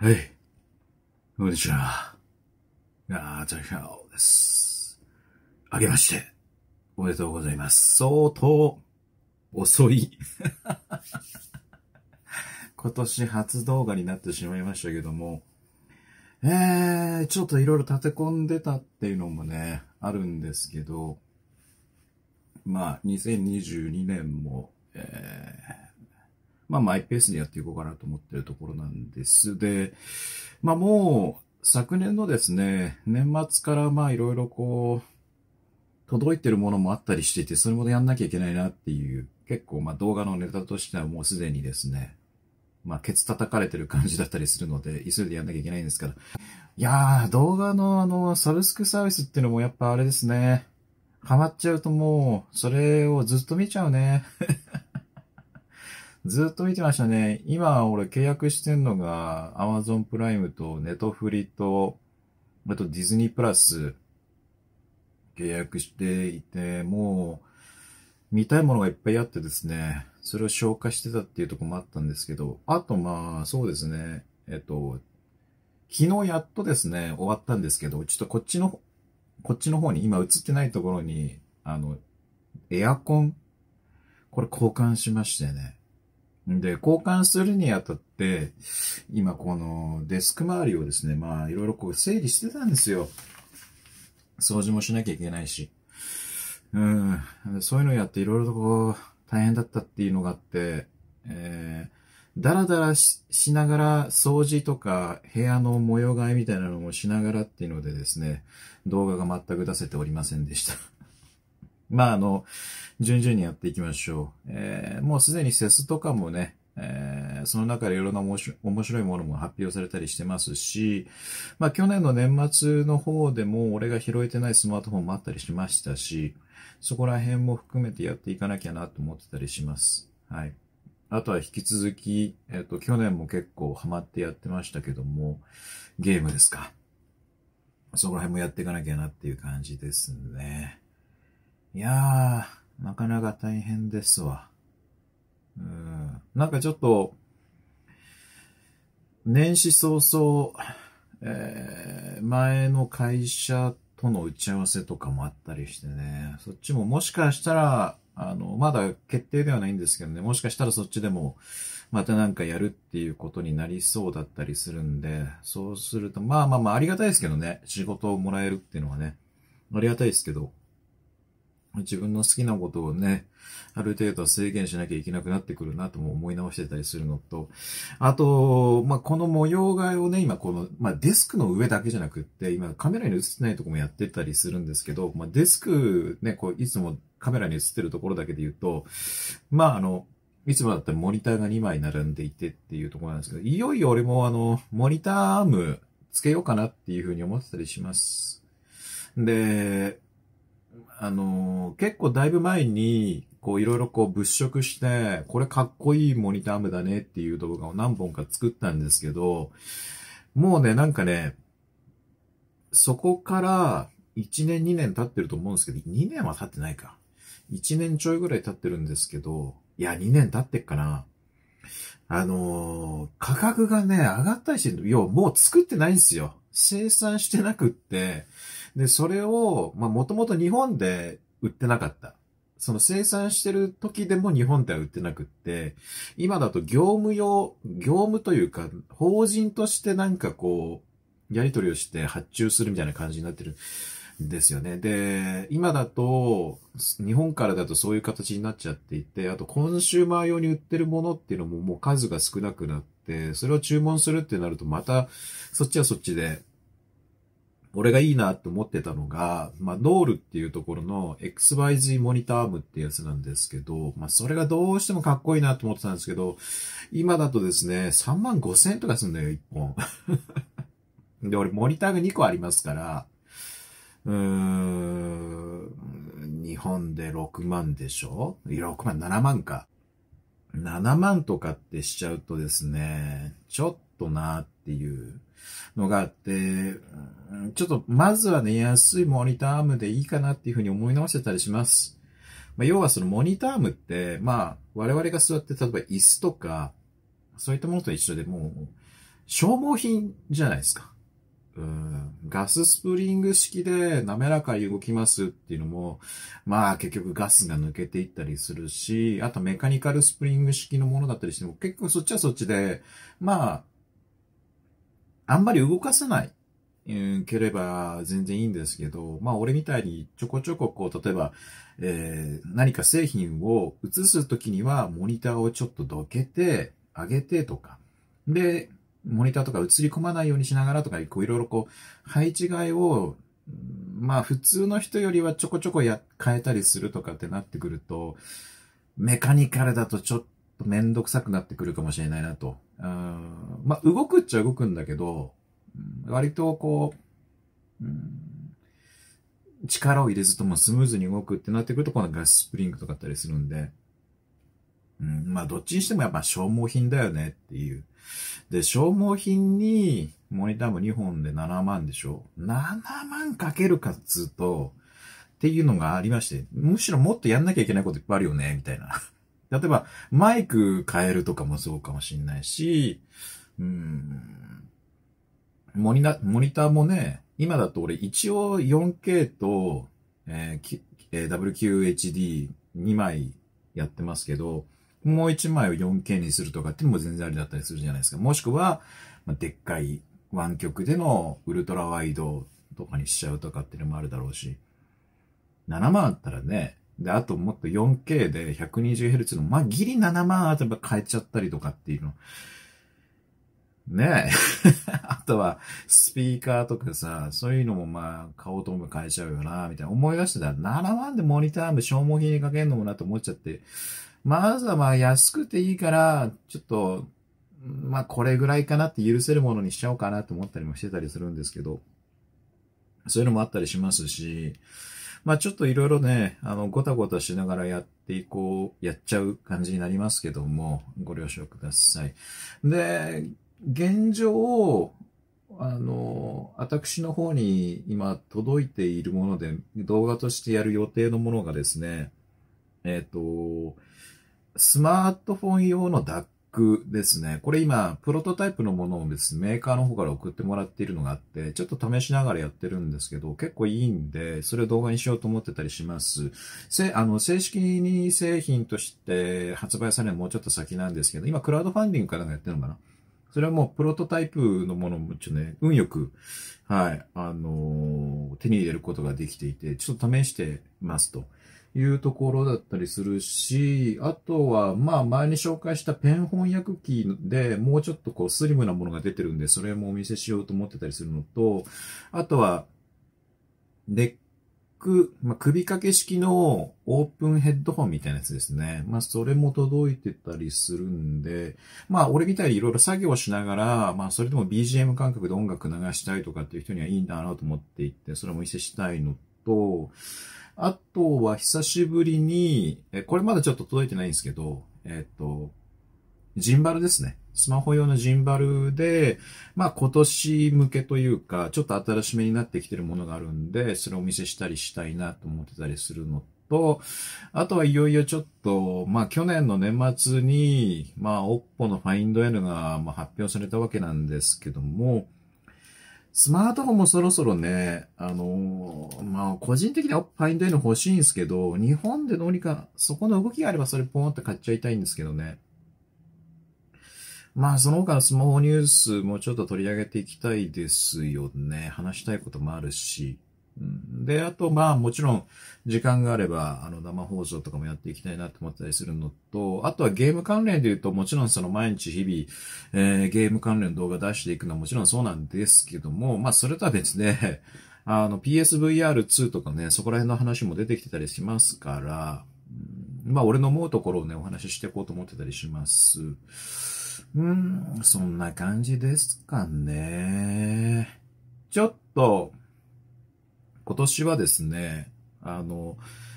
はい。こんにちは。あー、ザヒャオです。あげまして。おめでとうございます。相当、遅い。今年初動画になってしまいましたけども、えー、ちょっといろいろ立て込んでたっていうのもね、あるんですけど、まあ、2022年も、えー、まあ、マイペースにやっていこうかなと思ってるところなんです。で、まあ、もう、昨年のですね、年末からまあ、いろいろこう、届いてるものもあったりしていて、それもやんなきゃいけないなっていう、結構まあ、動画のネタとしてはもうすでにですね、まあ、ケツ叩かれてる感じだったりするので、急いでやんなきゃいけないんですから。いやー、動画のあの、サブスクサービスっていうのもやっぱあれですね。ハマっちゃうともう、それをずっと見ちゃうね。ずっと見てましたね。今、俺契約してんのが、Amazon プライムとネトフリと、あとディズニープラス契約していて、もう、見たいものがいっぱいあってですね、それを消化してたっていうとこもあったんですけど、あとまあ、そうですね、えっと、昨日やっとですね、終わったんですけど、ちょっとこっちの、こっちの方に、今映ってないところに、あの、エアコン、これ交換しましてね。で、交換するにあたって、今このデスク周りをですね、まあいろいろこう整理してたんですよ。掃除もしなきゃいけないし。うん。そういうのやっていろいろとこう、大変だったっていうのがあって、えー、だらだらしながら掃除とか部屋の模様替えみたいなのもしながらっていうのでですね、動画が全く出せておりませんでした。まあ、あの、順々にやっていきましょう。えー、もうすでにセスとかもね、えー、その中でいろんな面白いものも発表されたりしてますし、まあ去年の年末の方でも俺が拾えてないスマートフォンもあったりしましたし、そこら辺も含めてやっていかなきゃなと思ってたりします。はい。あとは引き続き、えっ、ー、と、去年も結構ハマってやってましたけども、ゲームですか。そこら辺もやっていかなきゃなっていう感じですね。いやー、なかなか大変ですわ。うん。なんかちょっと、年始早々、えー、前の会社との打ち合わせとかもあったりしてね、そっちももしかしたら、あの、まだ決定ではないんですけどね、もしかしたらそっちでも、またなんかやるっていうことになりそうだったりするんで、そうすると、まあまあまあありがたいですけどね、仕事をもらえるっていうのはね、ありがたいですけど、自分の好きなことをね、ある程度制限しなきゃいけなくなってくるなとも思い直してたりするのと、あと、まあ、この模様替えをね、今この、まあ、デスクの上だけじゃなくって、今カメラに映ってないとこもやってたりするんですけど、まあ、デスクね、こう、いつもカメラに映ってるところだけで言うと、まあ、あの、いつもだったらモニターが2枚並んでいてっていうところなんですけど、いよいよ俺もあの、モニターアームつけようかなっていうふうに思ってたりします。で、あの、結構だいぶ前に、こういろいろこう物色して、これかっこいいモニターアームだねっていう動画を何本か作ったんですけど、もうね、なんかね、そこから1年2年経ってると思うんですけど、2年は経ってないか。1年ちょいぐらい経ってるんですけど、いや、2年経ってっかな。あのー、価格がね、上がったりしてる。要はもう作ってないんですよ。生産してなくって、で、それを、まあ、もともと日本で売ってなかった。その生産してる時でも日本では売ってなくって、今だと業務用、業務というか、法人としてなんかこう、やり取りをして発注するみたいな感じになってるんですよね。で、今だと、日本からだとそういう形になっちゃっていて、あとコンシューマー用に売ってるものっていうのももう数が少なくなって、それを注文するってなるとまた、そっちはそっちで、俺がいいなって思ってたのが、まあ、ノールっていうところの XYZ モニターアームってやつなんですけど、まあ、それがどうしてもかっこいいなと思ってたんですけど、今だとですね、3万5千円とかすんだよ、1本。で、俺モニターが2個ありますから、うーん、日本で6万でしょ ?6 万、7万か。7万とかってしちゃうとですね、ちょっとなーっていう。のがあって、ちょっとまずはね、安いモニターアームでいいかなっていうふうに思い直してたりします。まあ、要はそのモニターアームって、まあ、我々が座って、例えば椅子とか、そういったものと一緒でもう、消耗品じゃないですか。うんガススプリング式で滑らかに動きますっていうのも、まあ結局ガスが抜けていったりするし、あとメカニカルスプリング式のものだったりしても結構そっちはそっちで、まああんまり動かさない。ければ全然いいんですけど、まあ俺みたいにちょこちょここう、例えば、えー、何か製品を映すときにはモニターをちょっとどけて、上げてとか、で、モニターとか映り込まないようにしながらとか、こういろいろこう、配置替えを、まあ普通の人よりはちょこちょこや、変えたりするとかってなってくると、メカニカルだとちょっとめんどくさくなってくるかもしれないなと。うんまあ、動くっちゃ動くんだけど、うん、割とこう、うん、力を入れずともスムーズに動くってなってくると、このガススプリングとかあったりするんで、うん、まあ、どっちにしてもやっぱ消耗品だよねっていう。で、消耗品に、モニターも2本で7万でしょ ?7 万かけるかっつうと、っていうのがありまして、むしろもっとやんなきゃいけないこといっぱいあるよね、みたいな。例えば、マイク変えるとかもそうかもしんないし、うん、モニタ、モニターもね、今だと俺一応 4K と、えーえ WQHD2 枚やってますけど、もう1枚を 4K にするとかっても全然ありだったりするじゃないですか。もしくは、まあ、でっかい湾曲でのウルトラワイドとかにしちゃうとかっていうのもあるだろうし、7万あったらね、で、あともっと 4K で 120Hz の、まあ、ギリ7万あれば変えちゃったりとかっていうの。ねえ。あとは、スピーカーとかさ、そういうのもまあ、買おうと思えば変えちゃうよな、みたいな思い出してたら、7万でモニターも消耗品にかけるのもなと思っちゃって、まずはまあ、安くていいから、ちょっと、まあ、これぐらいかなって許せるものにしちゃおうかなと思ったりもしてたりするんですけど、そういうのもあったりしますし、まあちょっといろいろね、あの、ごたごたしながらやっていこう、やっちゃう感じになりますけども、ご了承ください。で、現状、あの、私の方に今届いているもので、動画としてやる予定のものがですね、えっ、ー、と、スマートフォン用のダックですね。これ今、プロトタイプのものをですね、メーカーの方から送ってもらっているのがあって、ちょっと試しながらやってるんですけど、結構いいんで、それを動画にしようと思ってたりします。せ、あの、正式に製品として発売されるのはもうちょっと先なんですけど、今、クラウドファンディングからやってるのかなそれはもうプロトタイプのものもちょっとね、運よく、はい、あのー、手に入れることができていて、ちょっと試してますと。いうところだったりするし、あとは、まあ前に紹介したペン翻訳機でもうちょっとこうスリムなものが出てるんで、それもお見せしようと思ってたりするのと、あとは、ネック、まあ、首掛け式のオープンヘッドホンみたいなやつですね。まあ、それも届いてたりするんで、まあ、俺みたいにいろいろ作業しながら、まあ、それでも BGM 感覚で音楽流したいとかっていう人にはいいんだなと思っていて、それも見せしたいのと、あとは久しぶりに、えこれまだちょっと届いてないんですけど、えっ、と、ジンバルですね。スマホ用のジンバルで、まあ今年向けというか、ちょっと新しめになってきてるものがあるんで、それをお見せしたりしたいなと思ってたりするのと、あとはいよいよちょっと、まあ去年の年末に、まあ OPPO の Find N がま発表されたわけなんですけども、スマートフォンもそろそろね、あのー、まあ、個人的にはファインド N 欲しいんですけど、日本でどうにか、そこの動きがあればそれポンって買っちゃいたいんですけどね。まあ、その他のスマホニュースもちょっと取り上げていきたいですよね。話したいこともあるし。で、あと、まあ、もちろん、時間があれば、あの、生放送とかもやっていきたいなと思ったりするのと、あとはゲーム関連で言うと、もちろんその毎日日々、えー、ゲーム関連の動画出していくのはもちろんそうなんですけども、まあ、それとは別で、あの、PSVR2 とかね、そこら辺の話も出てきてたりしますから、まあ、俺の思うところをね、お話ししていこうと思ってたりします。うん、そんな感じですかね。ちょっと、今年はですね、あの、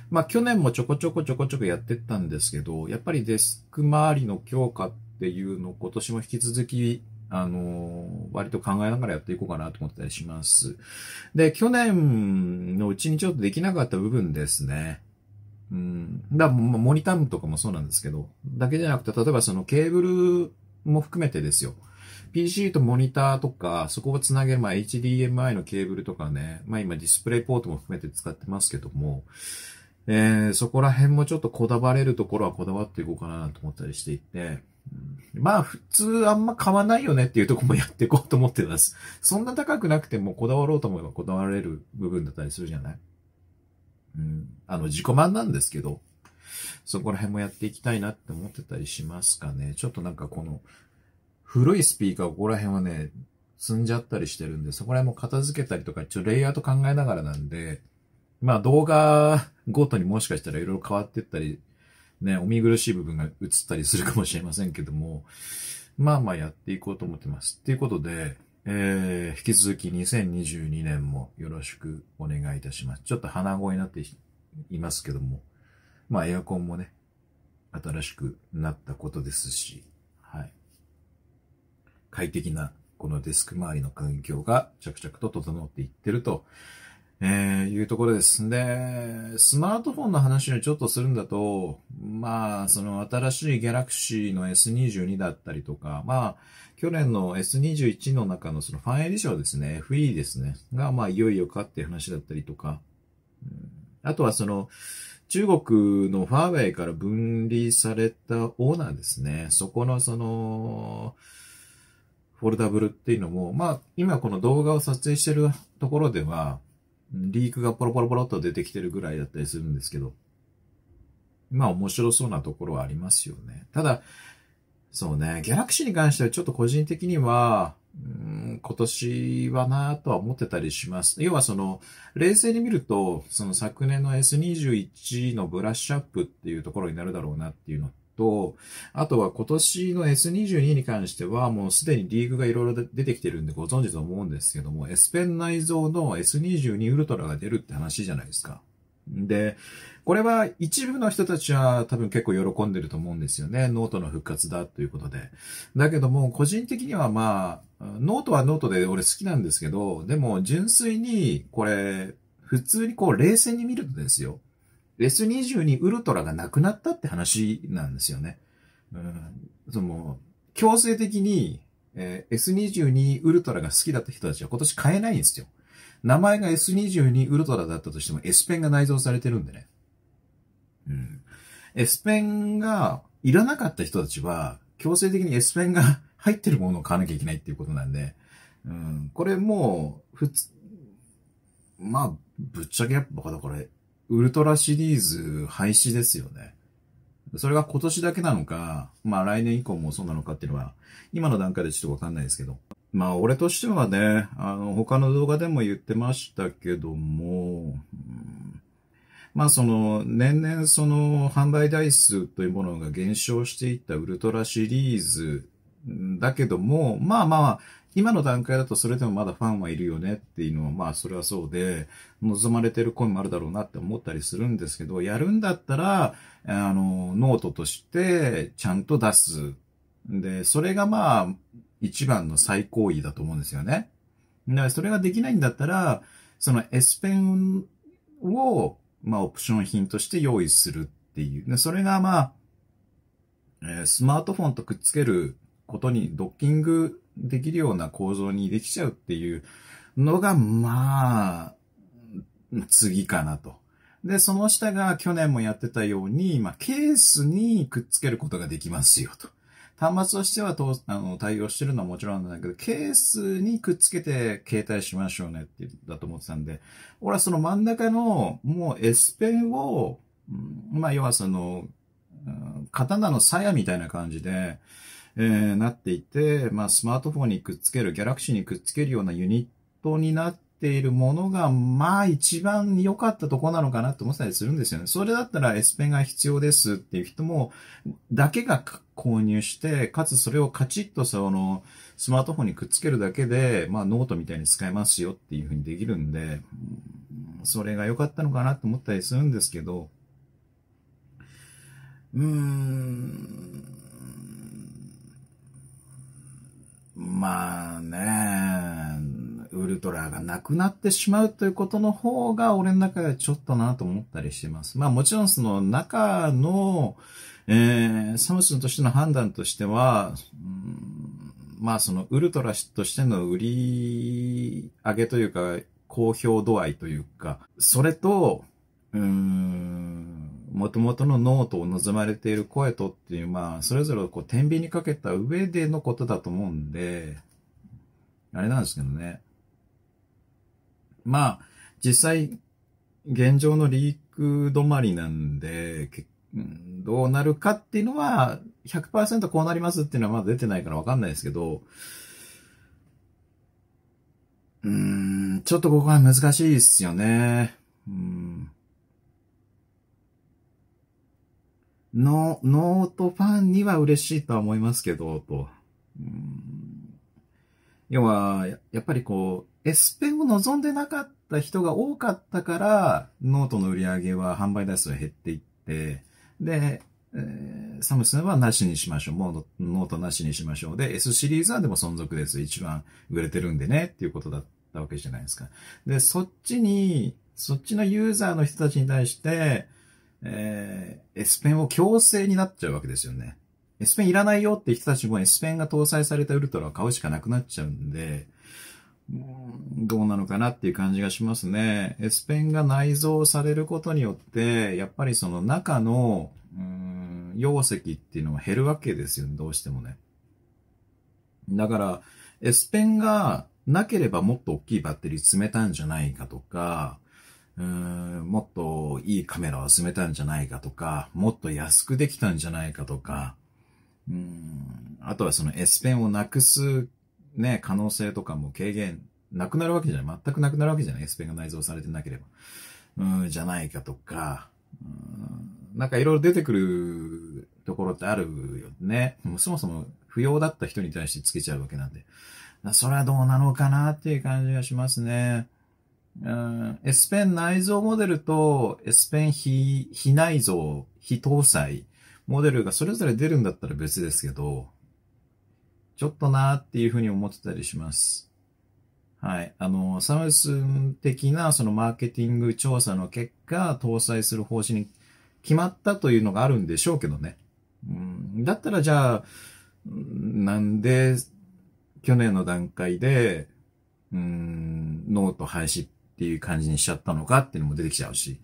まあ、去年もちょこちょこちょこちょこやってったんですけど、やっぱりデスク周りの強化っていうのを今年も引き続き、あの、割と考えながらやっていこうかなと思ったりします。で、去年のうちにちょっとできなかった部分ですね。うん。だモニタームとかもそうなんですけど、だけじゃなくて、例えばそのケーブルも含めてですよ。PC とモニターとか、そこをつなげる、まあ、HDMI のケーブルとかね、まあ今ディスプレイポートも含めて使ってますけども、えー、そこら辺もちょっとこだわれるところはこだわっていこうかなと思ったりしていて、まあ普通あんま買わないよねっていうとこもやっていこうと思ってます。そんな高くなくてもこだわろうと思えばこだわれる部分だったりするじゃないうん。あの自己満なんですけど、そこら辺もやっていきたいなって思ってたりしますかね。ちょっとなんかこの古いスピーカーここら辺はね、積んじゃったりしてるんで、そこら辺も片付けたりとか、ちょっとレイアウト考えながらなんで、まあ動画ごとにもしかしたら色々変わってったり、ね、お見苦しい部分が映ったりするかもしれませんけども、まあまあやっていこうと思ってます。っていうことで、えー、引き続き2022年もよろしくお願いいたします。ちょっと鼻声になっていますけども、まあエアコンもね、新しくなったことですし、快適なこのデスク周りの環境が着々と整っていってると、えいうところです。で、スマートフォンの話をちょっとするんだと、まあ、その新しいギャラクシーの S22 だったりとか、まあ、去年の S21 の中のそのファンエディションですね、FE ですね、がまあ、いよいよかっていう話だったりとか、あとはその、中国のファーウェイから分離されたオーナーですね。そこのその、フォルダブルっていうのも、まあ、今この動画を撮影してるところでは、リークがポロポロポロっと出てきてるぐらいだったりするんですけど、まあ面白そうなところはありますよね。ただ、そうね、ギャラクシーに関してはちょっと個人的には、ん、今年はなぁとは思ってたりします。要はその、冷静に見ると、その昨年の S21 のブラッシュアップっていうところになるだろうなっていうのと、あとは今年の S22 に関しては、もうすでにリーグがいろいろ出てきてるんでご存知と思うんですけども、S ペン内蔵の S22 ウルトラが出るって話じゃないですか。で、これは一部の人たちは多分結構喜んでると思うんですよね。ノートの復活だということで。だけども、個人的にはまあ、ノートはノートで俺好きなんですけど、でも純粋にこれ、普通にこう冷静に見るとですよ。S22 ウルトラがなくなったって話なんですよね。うん、その、強制的に、えー、S22 ウルトラが好きだった人たちは今年買えないんですよ。名前が S22 ウルトラだったとしても S ペンが内蔵されてるんでね。うん。S ペンがいらなかった人たちは、強制的に S ペンが入ってるものを買わなきゃいけないっていうことなんで、うん、これもう、普通、まあ、ぶっちゃけやっぱだからウルトラシリーズ廃止ですよね。それが今年だけなのか、まあ来年以降もそうなのかっていうのは、今の段階でちょっとわかんないですけど。まあ俺としてはね、あの、他の動画でも言ってましたけども、まあその、年々その販売台数というものが減少していったウルトラシリーズだけども、まあまあ、今の段階だとそれでもまだファンはいるよねっていうのは、まあそれはそうで、望まれてる声もあるだろうなって思ったりするんですけど、やるんだったら、あの、ノートとしてちゃんと出す。で、それがまあ、一番の最高位だと思うんですよね。だからそれができないんだったら、その S ペンを、まあオプション品として用意するっていう。でそれがまあ、スマートフォンとくっつけることにドッキングできるような構造にできちゃうっていうのが、まあ、次かなと。で、その下が去年もやってたように、まあ、ケースにくっつけることができますよと。端末としてはとあの対応してるのはもちろんなんだけど、ケースにくっつけて携帯しましょうねってだと思ってたんで、俺はその真ん中のもう S ペンを、まあ要はその、刀の鞘みたいな感じで、えー、なっていて、まあ、スマートフォンにくっつける、ギャラクシーにくっつけるようなユニットになっているものが、まあ、一番良かったとこなのかなって思ったりするんですよね。それだったら S ペンが必要ですっていう人も、だけが購入して、かつそれをカチッとその、スマートフォンにくっつけるだけで、まあ、ノートみたいに使えますよっていうふうにできるんで、それが良かったのかなって思ったりするんですけど、うーん、まあね、ウルトラがなくなってしまうということの方が、俺の中ではちょっとなと思ったりしてます。まあもちろんその中の、えー、サムスンとしての判断としては、まあそのウルトラとしての売り上げというか、好評度合いというか、それと、うーん、元々の脳と望まれている声とっていう、まあ、それぞれこう、天秤にかけた上でのことだと思うんで、あれなんですけどね。まあ、実際、現状のリーク止まりなんで、どうなるかっていうのは100、こうなりますっていうのはまだ出てないからわかんないですけど、うーん、ちょっとここは難しいですよね。うんノノートファンには嬉しいとは思いますけど、と。要は、やっぱりこう、S ペンを望んでなかった人が多かったから、ノートの売り上げは販売台数が減っていって、で、えー、サムスンはなしにしましょう。もうノートなしにしましょう。で、S シリーズはでも存続です。一番売れてるんでね、っていうことだったわけじゃないですか。で、そっちに、そっちのユーザーの人たちに対して、えー、S ペンを強制になっちゃうわけですよね。S ペンいらないよって人たちも S ペンが搭載されたウルトラを買うしかなくなっちゃうんで、どうなのかなっていう感じがしますね。S ペンが内蔵されることによって、やっぱりその中の、うん、容積っていうのは減るわけですよね、どうしてもね。だから、S ペンがなければもっと大きいバッテリー詰めたんじゃないかとか、うんもっといいカメラを集めたんじゃないかとか、もっと安くできたんじゃないかとか、うんあとはその S ペンをなくす、ね、可能性とかも軽減、なくなるわけじゃない。全くなくなるわけじゃない。S ペンが内蔵されてなければ。うん、じゃないかとか、うん、なんかいろいろ出てくるところってあるよね。もそもそも不要だった人に対してつけちゃうわけなんで。それはどうなのかなっていう感じがしますね。うん、S ペン内蔵モデルと S ペン非非内蔵、非搭載モデルがそれぞれ出るんだったら別ですけど、ちょっとなーっていうふうに思ってたりします。はい。あの、サムスン的なそのマーケティング調査の結果、搭載する方針に決まったというのがあるんでしょうけどね。うん、だったらじゃあ、なんで、去年の段階で、うん、ノート廃止っていう感じにしちゃったのかっていうのも出てきちゃうし。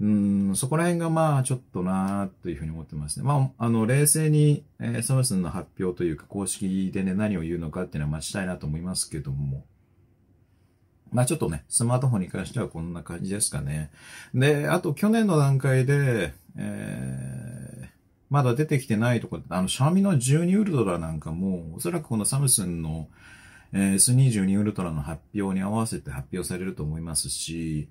うん、そこら辺がまあちょっとなーというふうに思ってますね。まあ、あの、冷静に、えー、サムスンの発表というか公式でね、何を言うのかっていうのは待ちたいなと思いますけども。まあちょっとね、スマートフォンに関してはこんな感じですかね。で、あと去年の段階で、えー、まだ出てきてないとこ。あの、シャミの12ウルトラなんかも、おそらくこのサムスンの、えー、S22 ウルトラの発表に合わせて発表されると思いますし、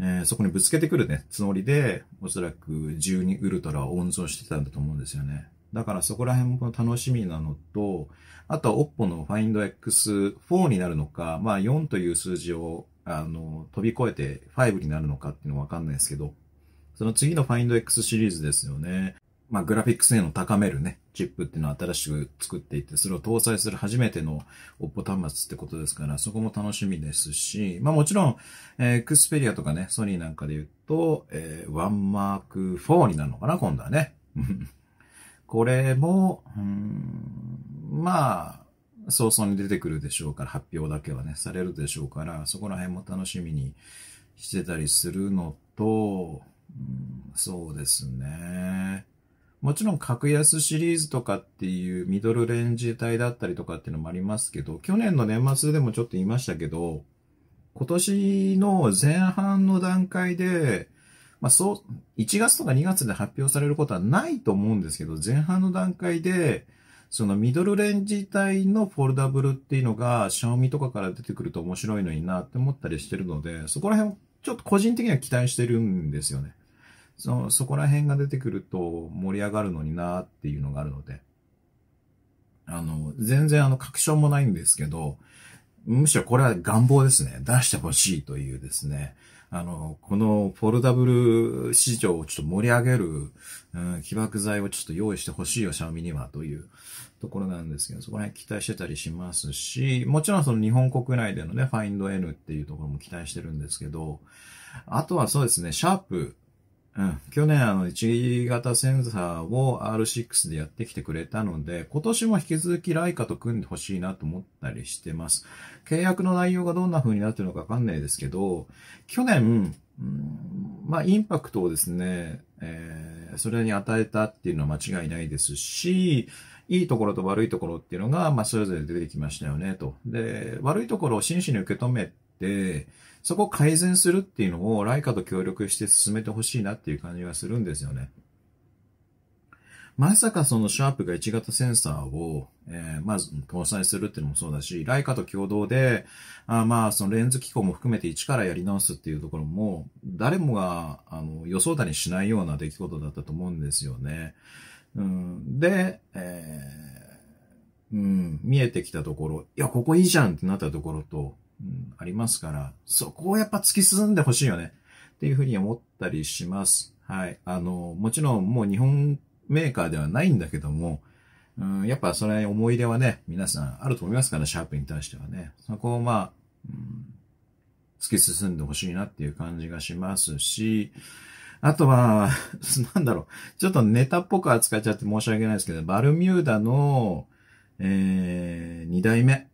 えー、そこにぶつけてくるね、つもりで、おそらく12ウルトラを温存してたんだと思うんですよね。だからそこら辺も楽しみなのと、あとは OPPO の Find X4 になるのか、まあ4という数字をあの飛び越えて5になるのかっていうのはわかんないですけど、その次の Find X シリーズですよね。まあ、グラフィック性能を高めるね、チップっていうのを新しく作っていって、それを搭載する初めての OPPO 端末ってことですから、そこも楽しみですし、まあもちろん、えー、Xperia とかね、ソニーなんかで言うと、えー、1M4 になるのかな、今度はね。これも、うん、まあ、早々に出てくるでしょうから、発表だけはね、されるでしょうから、そこら辺も楽しみにしてたりするのと、うん、そうですね。もちろん格安シリーズとかっていうミドルレンジ帯だったりとかっていうのもありますけど、去年の年末でもちょっと言いましたけど、今年の前半の段階で、まあそう、1月とか2月で発表されることはないと思うんですけど、前半の段階で、そのミドルレンジ帯のフォルダブルっていうのが、オミとかから出てくると面白いのになって思ったりしてるので、そこら辺ちょっと個人的には期待してるんですよね。そのそこら辺が出てくると盛り上がるのになーっていうのがあるので、あの、全然あの、確証もないんですけど、むしろこれは願望ですね。出してほしいというですね。あの、このフォルダブル市場をちょっと盛り上げる、うん、起爆剤をちょっと用意してほしいよ、シャオミにはというところなんですけど、そこら辺期待してたりしますし、もちろんその日本国内でのね、ファインド N っていうところも期待してるんですけど、あとはそうですね、シャープうん、去年あの1型センサーを R6 でやってきてくれたので、今年も引き続きライカと組んでほしいなと思ったりしてます。契約の内容がどんな風になってるのかわかんないですけど、去年、うん、まあ、インパクトをですね、えー、それに与えたっていうのは間違いないですし、いいところと悪いところっていうのが、まあ、それぞれ出てきましたよね、と。で、悪いところを真摯に受け止め、そこを改善するっていうのをライカと協力して進めてほしいなっていう感じがするんですよね。まさかそのシャープが1型センサーを、えー、まず搭載するっていうのもそうだし、ライカと共同で、あまあ、そのレンズ機構も含めて一からやり直すっていうところも、誰もが、あの、予想だにしないような出来事だったと思うんですよね。うん、で、えー、うん、見えてきたところ、いや、ここいいじゃんってなったところと、うん、ありますから、そこをやっぱ突き進んでほしいよね。っていうふうに思ったりします。はい。あの、もちろんもう日本メーカーではないんだけども、うん、やっぱそれ思い出はね、皆さんあると思いますから、シャープに対してはね。そこをまあ、うん、突き進んでほしいなっていう感じがしますし、あとは、なんだろう、ちょっとネタっぽく扱っちゃって申し訳ないですけど、バルミューダの、えー、2代目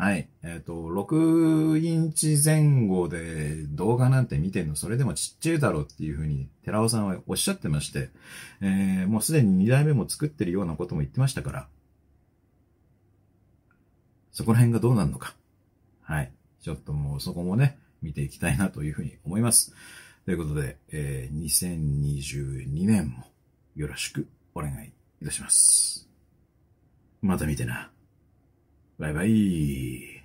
はい。えっ、ー、と、6インチ前後で動画なんて見てんの、それでもちっちゃいだろうっていうふうに、寺尾さんはおっしゃってまして、えー、もうすでに2代目も作ってるようなことも言ってましたから、そこら辺がどうなるのか。はい。ちょっともうそこもね、見ていきたいなというふうに思います。ということで、えー、2022年もよろしくお願いいたします。また見てな。拜拜。